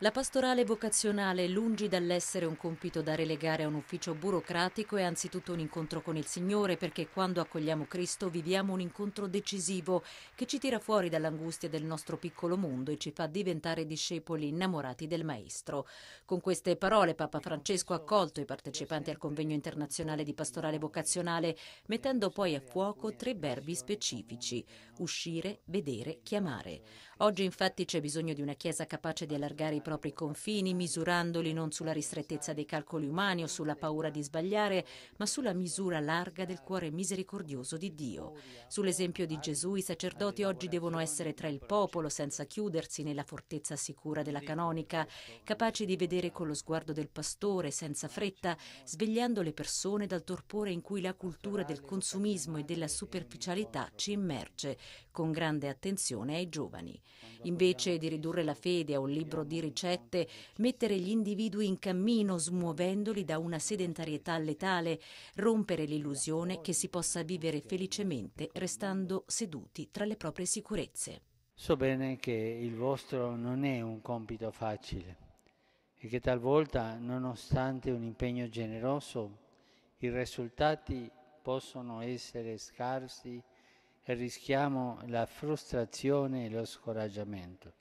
La pastorale vocazionale, lungi dall'essere un compito da relegare a un ufficio burocratico, è anzitutto un incontro con il Signore, perché quando accogliamo Cristo viviamo un incontro decisivo che ci tira fuori dall'angustia del nostro piccolo mondo e ci fa diventare discepoli innamorati del Maestro. Con queste parole Papa Francesco ha accolto i partecipanti al convegno internazionale di pastorale vocazionale, mettendo poi a fuoco tre verbi specifici: uscire, vedere, chiamare. Oggi infatti c'è bisogno di una Chiesa capace di allargare i propri confini, misurandoli non sulla ristrettezza dei calcoli umani o sulla paura di sbagliare, ma sulla misura larga del cuore misericordioso di Dio. Sull'esempio di Gesù i sacerdoti oggi devono essere tra il popolo senza chiudersi nella fortezza sicura della canonica, capaci di vedere con lo sguardo del pastore senza fretta, svegliando le persone dal torpore in cui la cultura del consumismo e della superficialità ci immerge, con grande attenzione ai giovani. Invece di ridurre la fede a un libro di ricerca, ricette, mettere gli individui in cammino smuovendoli da una sedentarietà letale, rompere l'illusione che si possa vivere felicemente restando seduti tra le proprie sicurezze. So bene che il vostro non è un compito facile e che talvolta, nonostante un impegno generoso, i risultati possono essere scarsi e rischiamo la frustrazione e lo scoraggiamento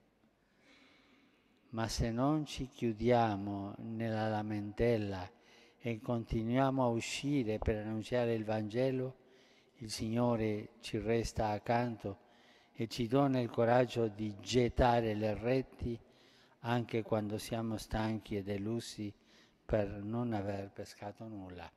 ma se non ci chiudiamo nella lamentella e continuiamo a uscire per annunciare il Vangelo, il Signore ci resta accanto e ci dona il coraggio di gettare le reti anche quando siamo stanchi e delusi per non aver pescato nulla.